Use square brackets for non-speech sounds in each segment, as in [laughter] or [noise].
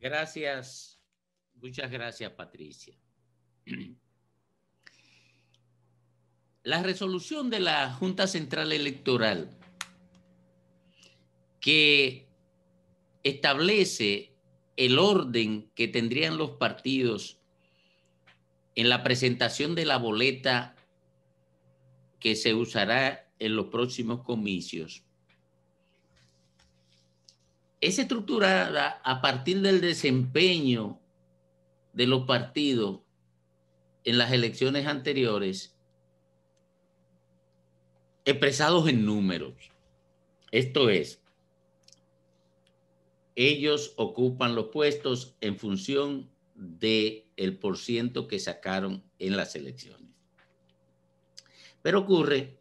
Gracias, muchas gracias Patricia. [clears throat] La resolución de la Junta Central Electoral que establece el orden que tendrían los partidos en la presentación de la boleta que se usará en los próximos comicios es estructurada a partir del desempeño de los partidos en las elecciones anteriores expresados en números. Esto es, ellos ocupan los puestos en función de el por ciento que sacaron en las elecciones. Pero ocurre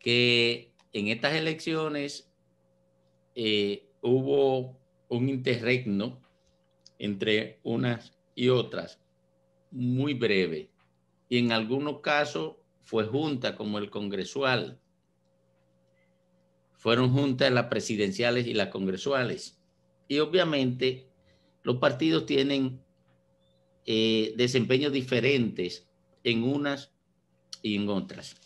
que en estas elecciones eh, hubo un interregno entre unas y otras muy breve y en algunos casos fue junta como el congresual. Fueron juntas las presidenciales y las congresuales. Y obviamente los partidos tienen eh, desempeños diferentes en unas y en otras.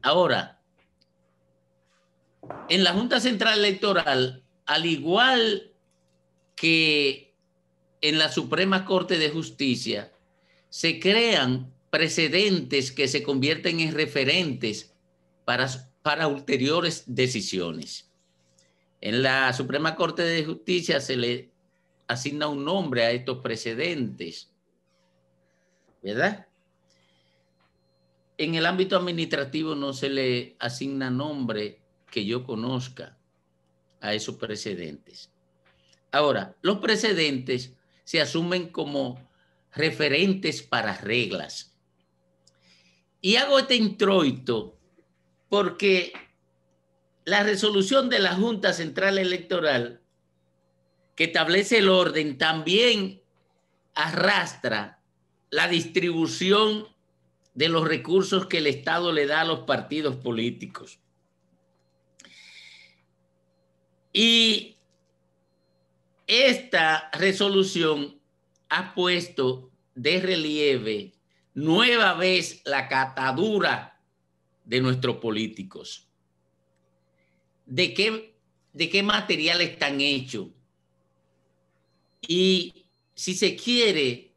Ahora, en la Junta Central Electoral, al igual que en la Suprema Corte de Justicia, se crean precedentes que se convierten en referentes para, para ulteriores decisiones. En la Suprema Corte de Justicia se le asigna un nombre a estos precedentes, ¿verdad? En el ámbito administrativo no se le asigna nombre que yo conozca a esos precedentes. Ahora, los precedentes se asumen como referentes para reglas. Y hago este introito porque la resolución de la Junta Central Electoral que establece el orden también arrastra la distribución de los recursos que el Estado le da a los partidos políticos. Y esta resolución ha puesto de relieve nueva vez la catadura de nuestros políticos. ¿De qué, de qué material están hechos? Y si se quiere,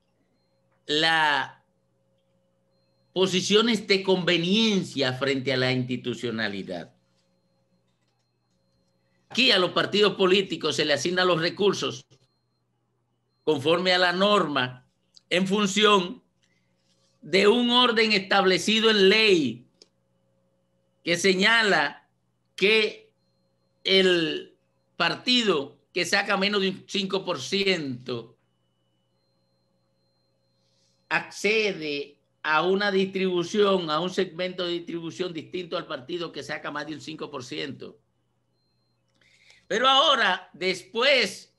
las posiciones de conveniencia frente a la institucionalidad. Aquí a los partidos políticos se le asignan los recursos conforme a la norma en función de un orden establecido en ley que señala que el partido que saca menos de un 5% accede a una distribución, a un segmento de distribución distinto al partido que saca más de un 5%. Pero ahora, después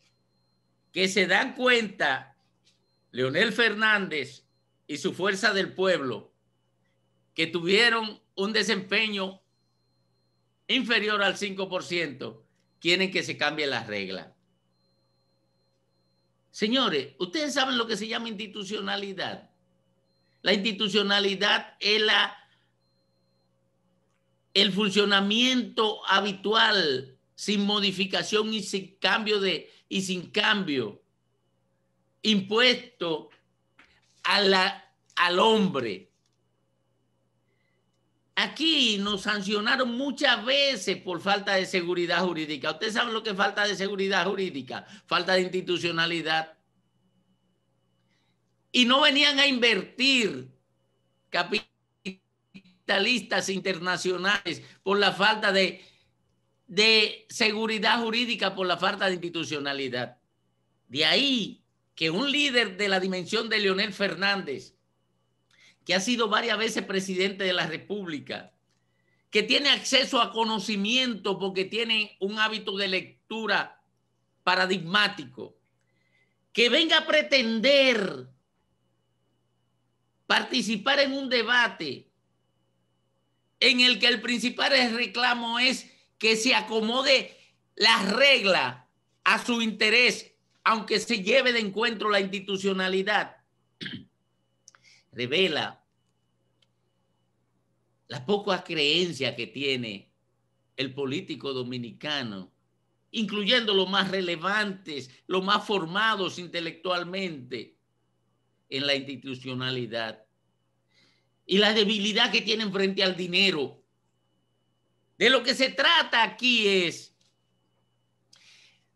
que se dan cuenta Leonel Fernández y su fuerza del pueblo, que tuvieron un desempeño inferior al 5%, quieren que se cambie la regla. Señores, ustedes saben lo que se llama institucionalidad. La institucionalidad es la, el funcionamiento habitual sin modificación y sin cambio de y sin cambio impuesto a al hombre. Aquí nos sancionaron muchas veces por falta de seguridad jurídica. Ustedes saben lo que es falta de seguridad jurídica, falta de institucionalidad. Y no venían a invertir capitalistas internacionales por la falta de de seguridad jurídica por la falta de institucionalidad. De ahí que un líder de la dimensión de Leonel Fernández, que ha sido varias veces presidente de la República, que tiene acceso a conocimiento porque tiene un hábito de lectura paradigmático, que venga a pretender participar en un debate en el que el principal reclamo es que se acomode la regla a su interés, aunque se lleve de encuentro la institucionalidad, [clears throat] revela la poca creencia que tiene el político dominicano, incluyendo los más relevantes, los más formados intelectualmente en la institucionalidad y la debilidad que tienen frente al dinero de lo que se trata aquí es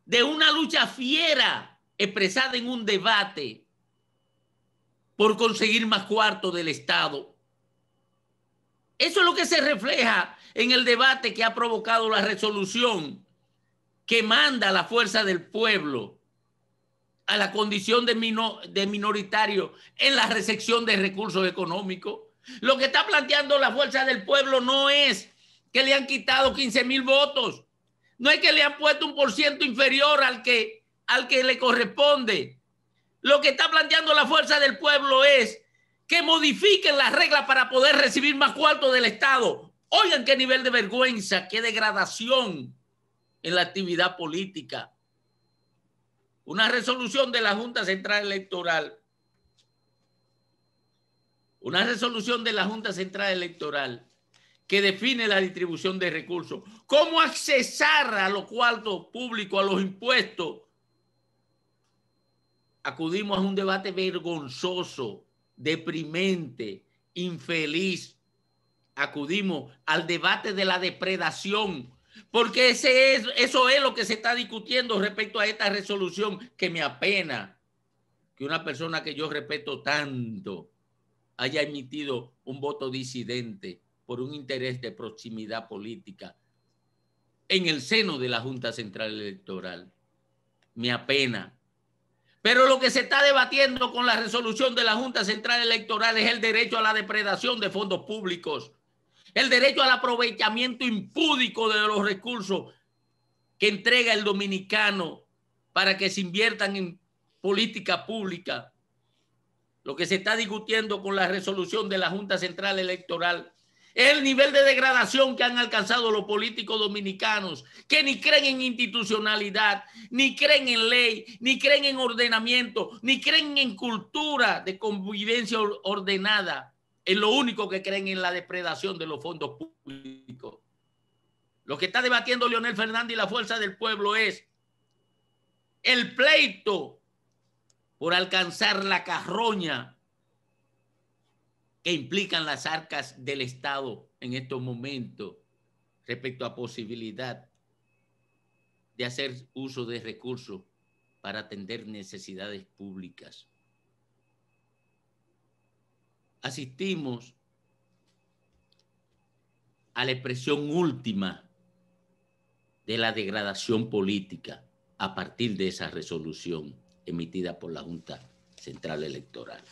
de una lucha fiera expresada en un debate por conseguir más cuartos del Estado. Eso es lo que se refleja en el debate que ha provocado la resolución que manda la fuerza del pueblo a la condición de, minoritario en la recepción de recursos económicos. Lo que está planteando la fuerza del pueblo no es que le han quitado 15 mil votos. No es que le han puesto un por ciento inferior al que, al que le corresponde. Lo que está planteando la fuerza del pueblo es que modifiquen las reglas para poder recibir más cuarto del Estado. Oigan qué nivel de vergüenza, qué degradación en la actividad política. Una resolución de la Junta Central Electoral. Una resolución de la Junta Central Electoral que define la distribución de recursos, cómo accesar a los cuartos públicos, a los impuestos. Acudimos a un debate vergonzoso, deprimente, infeliz. Acudimos al debate de la depredación, porque ese eso es lo que se está discutiendo respecto a esta resolución que me apena que una persona que yo respeto tanto haya emitido un voto disidente por un interés de proximidad política en el seno de la Junta Central Electoral. Me apena. Pero lo que se está debatiendo con la resolución de la Junta Central Electoral es el derecho a la depredación de fondos públicos, el derecho al aprovechamiento impúdico de los recursos que entrega el dominicano para que se inviertan en política pública. Lo que se está discutiendo con la resolución de la Junta Central Electoral el nivel de degradación que han alcanzado los políticos dominicanos, que ni creen en institucionalidad, ni creen en ley, ni creen en ordenamiento, ni creen en cultura de convivencia ordenada. Es lo único que creen en la depredación de los fondos públicos. Lo que está debatiendo Leonel Fernández y la fuerza del pueblo es el pleito por alcanzar la carroña que implican las arcas del Estado en estos momentos respecto a posibilidad de hacer uso de recursos para atender necesidades públicas. Asistimos a la expresión última de la degradación política a partir de esa resolución emitida por la Junta Central Electoral.